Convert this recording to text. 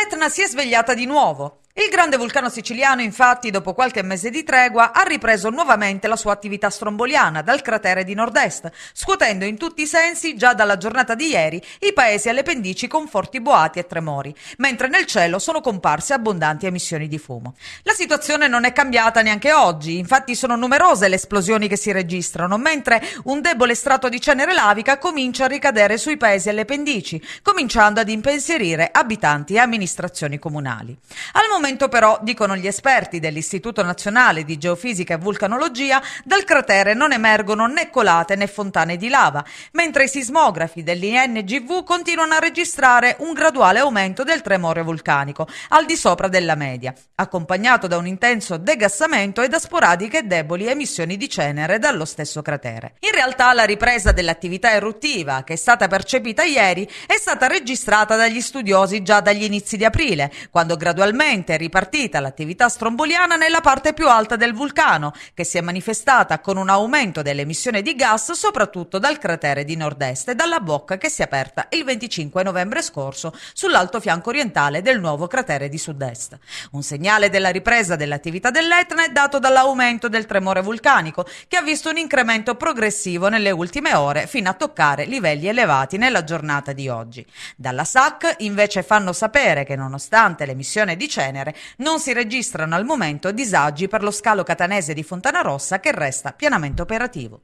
Letna si è svegliata di nuovo. Il grande vulcano siciliano, infatti, dopo qualche mese di tregua, ha ripreso nuovamente la sua attività stromboliana dal cratere di nord-est, scuotendo in tutti i sensi, già dalla giornata di ieri, i paesi alle pendici con forti boati e tremori, mentre nel cielo sono comparse abbondanti emissioni di fumo. La situazione non è cambiata neanche oggi, infatti sono numerose le esplosioni che si registrano, mentre un debole strato di cenere lavica comincia a ricadere sui paesi alle pendici, cominciando ad impensierire abitanti e amministrazioni comunali. Al momento momento però, dicono gli esperti dell'Istituto Nazionale di Geofisica e Vulcanologia, dal cratere non emergono né colate né fontane di lava, mentre i sismografi dell'INGV continuano a registrare un graduale aumento del tremore vulcanico, al di sopra della media, accompagnato da un intenso degassamento e da sporadiche e deboli emissioni di cenere dallo stesso cratere. In realtà la ripresa dell'attività eruttiva, che è stata percepita ieri, è stata registrata dagli studiosi già dagli inizi di aprile, quando gradualmente ripartita l'attività stromboliana nella parte più alta del vulcano, che si è manifestata con un aumento dell'emissione di gas soprattutto dal cratere di nord-est e dalla bocca che si è aperta il 25 novembre scorso sull'alto fianco orientale del nuovo cratere di sud-est. Un segnale della ripresa dell'attività dell'Etna è dato dall'aumento del tremore vulcanico, che ha visto un incremento progressivo nelle ultime ore fino a toccare livelli elevati nella giornata di oggi. Dalla SAC invece fanno sapere che nonostante l'emissione di cenere, genere. Non si registrano al momento disagi per lo scalo catanese di Fontana Rossa che resta pienamente operativo.